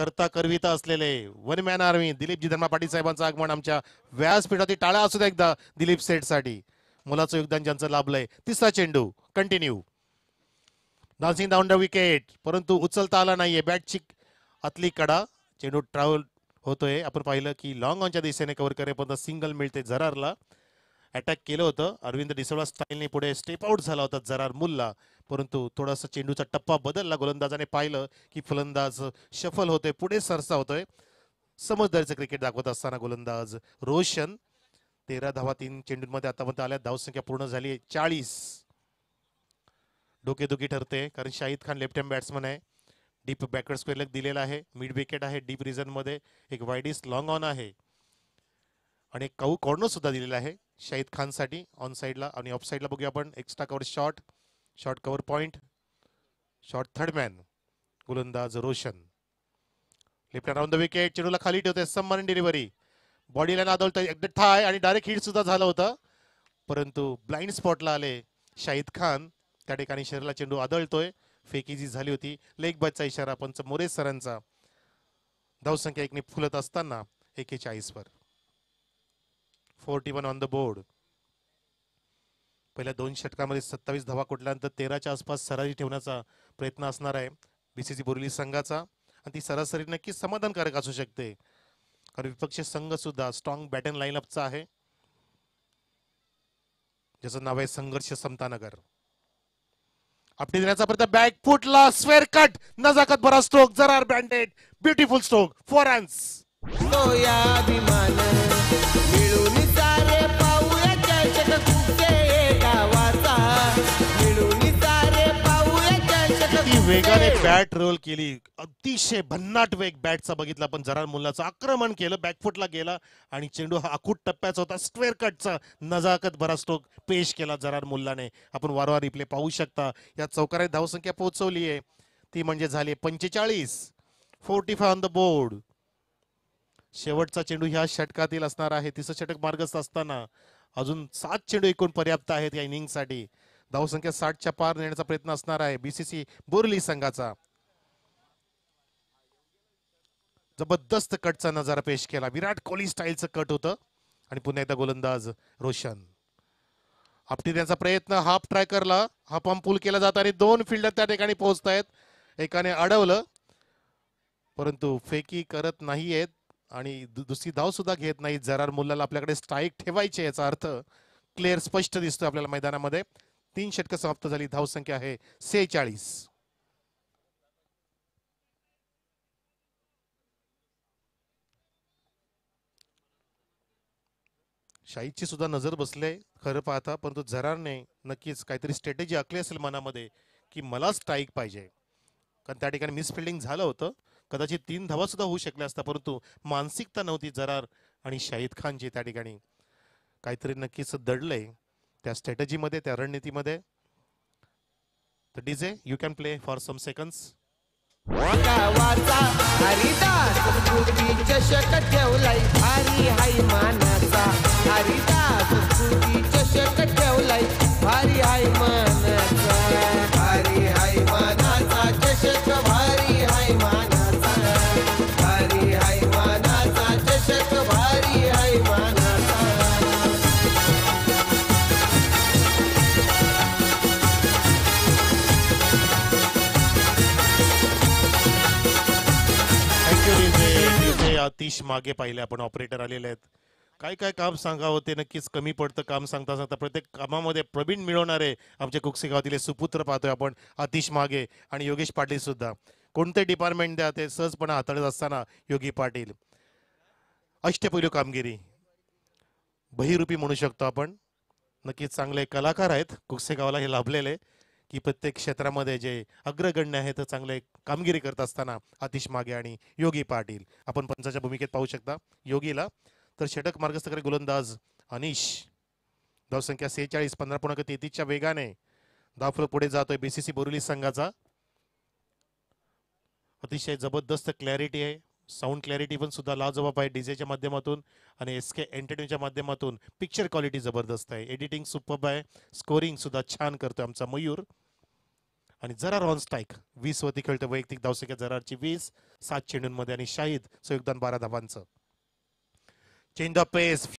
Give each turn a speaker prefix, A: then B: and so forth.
A: करता करविता असलेले one man army Dilipji Dharma Patil साहेबांचं आगमन आमच्या व्यासपीठातील टाळा असू द्या एकदा दिलीप साठी मुलाचं योगदान ज्यांचं लाभलंय तिसरा चेंडू continue dancing down the wicket परंतु उचलता आला नाहीये बॅटची आतली कडा चेंडू ट्रॅव्हल होतोय आपण पाहिलं की लॉंग ऑनच्या दिशेने कव्हर करेपर्यंत सिंगल मिळते झरारला अटॅक केलं होतं अरविंद डिसोळा स्टाईलने पुढे स्टेप आउट झाला होता जरार मुल्ला परंतु थोडासा चेंडूचा टप्पा बदलला गोलंदाजाने पाहिलं की फलंदाज शफल होते पुढे सरसा होतोय समजदारीचं क्रिकेट दाखवत असताना गोलंदाज रोशन तेरा धावा तीन चेंडूंमध्ये आतापर्यंत आल्या धावसंख्या पूर्ण झाली आहे चाळीस डोकेदुखी ठरते कारण Shahid Khan left hand batsman आहे डीप बॅकवर्ड स्क्वेअर दिलेला आहे मिड विकेट आहे डीप मध्ये एक वायडिस लॉंग ऑन आहे आणि एक काऊ कॉर्नर सुद्धा दिलेला आहे शाहिद खानसाठी ऑन साईडला आणि ऑफ साईडला बघूया आपण extra cover shot short cover point short third man गोलंदाज Roshan left round the wicket चेडूला खाली ठेवते सम्मान डिलिव्हरी बॉडीला नादवलतं एकदम ठाय आणि डायरेक्ट हिट सुद्धा झालं होतं परंतु ब्लाइंड स्पॉटला आले शाहिद खान त्या ठिकाणी शरीराला चेंडू आदळतोय फेकी जी झाली होती लेग बचचा इशारा पंच मोरे सरांचा धावसंख्या एकने फुलत असताना वर forty one on the board पहिल्या दोन षटकामध्ये सत्तावीस धावा कुठल्यानंतर तेराच्या आसपास सरासरी ठेवण्याचा प्रयत्न असणार आहे बी सी सी बोरिली संघाचा आणि ती सरासरी नक्की समाधानकारक असू शकते कारण विपक्षी संघ सुद्धा स्ट्रॉंग बॅटन लाईनअपचा आहे ज्याचं नाव आहे संघर्ष समतानगर आपटे देण्याचा प्रयत्न बॅक फुटला स्वेअर कट नजाकत बरा स्ट्रोक जरार बँडेड ब्युटिफुल स्ट्रोक फोर हॅन्स वेगाने बॅट रोल केली अतिशय भन्नाट वेग बॅटचा बघितला पण जरा मुलाचं आक्रमण केलं बॅकफुटला गेला आणि चेंडू हा अखूट टप्प्याचा होता स्क्वेअर कटचा नजाकत भरा स्ट्रोक पेश केला जरार मुलाने आपण वारंवार रिप्ले पाहू शकता या चौकारात धावसंख्या पोहोचवली आहे ती म्हणजे झाली पंचेचाळीस forty five on the board शेवटचा चेंडू ह्या षटकातील असणार आहे तिसरं षटक मार्गस्थ असताना अजून सात चेंडू एकूण पर्याप्त आहेत या इनिंगसाठी धावसंख्या साठच्या पार नेण्याचा प्रयत्न असणार आहे बीसीसी बोरली संघाचा जबरदस्त कटचा नजारा पेश केला विराट कोहली स्टाईलचं कट होतं आणि पुन्हा एकदा गोलंदाज रोशन त्यांचा प्रयत्न हाफ ट्राय करला हा पंप पूल केला जात आणि दोन फिल्डर त्या ठिकाणी पोहोचतायत एकाने अडवलं परंतु फेकी करत नाहीयेत आणि दुसरी धाव सुद्धा घेत नाही जरार मुलाला आपल्याकडे स्ट्राईक ठेवायचे याचा अर्थ क्लिअर स्पष्ट दिसतोय आपल्याला मैदानामध्ये तीन षटक समाप्त झाली धाव संख्या आहे सेहेचाळीस शाहिदची सुद्धा नजर बसले खरं पाहता परंतु झरारने नक्कीच काहीतरी स्ट्रॅटेजी आखली असेल मनामध्ये की मला स्ट्राईक पाहिजे कारण त्या ठिकाणी मिसफिल्डिंग झालं होतं कदाचित तीन धावा सुद्धा होऊ शकल्या असता परंतु मानसिकता नव्हती जरार आणि शाहिद खान खानची त्या ठिकाणी काहीतरी नक्कीच दडलंय त्या स्ट्रॅटजीमध्ये त्या रणनीतीमध्ये तर DJ you can play for some seconds चषक ठेवलाय भारी हाय मानाचा हरिदास चषक ठेवलाय भारी हाय त्याच्या अतिश मागे पाहिले आपण ऑपरेटर आलेले आहेत काय काय काम सांगावं ते नक्कीच कमी पडतं काम सांगता सांगता प्रत्येक कामामध्ये प्रवीण मिळवणारे आमच्या कुक्से गावातील सुपुत्र पाहतोय आपण अतिश मागे आणि योगेश पाटील सुद्धा कोणते डिपार्टमेंट द्या ते सहजपणे हाताळत असताना योगी पाटील अष्टपैलू कामगिरी बहिरूपी म्हणू शकतो आपण नक्कीच चांगले कलाकार आहेत कुकसे गावाला हे लाभलेले की प्रत्येक क्षेत्रामध्ये जे अग्रगण्य आहे तर चांगले कामगिरी करत असताना आतिश मागे आणि योगी पाटील आपण पंचाच्या भूमिकेत पाहू शकता योगीला तर षटक मार्गस्थकडे गोलंदाज अनिश धावसंख्या सेहेचाळीस पंधरा पूर्णांक तेहतीसच्या वेगाने दाफल पुढे जातोय बीसीसी बोरुली संघाचा अतिशय जबरदस्त क्लॅरिटी आहे साऊंड क्लॅरिटी पण सुद्धा लाजबाब आहे डीजेच्या माध्यमातून आणि एस के एंटरटेनच्या माध्यमातून पिक्चर क्वालिटी जबरदस्त आहे एडिटिंग सुपर्ब आहे स्कोरिंग सुद्धा छान करतोय आमचा मयूर आणि जरार रॉन स्ट्राईक वीस वरती खेळतो वैयक्तिक धावसंख्या जरारची वीस सात चेंडूंमध्ये आणि शाहिद सो बारा धावांचं चेंज द पेस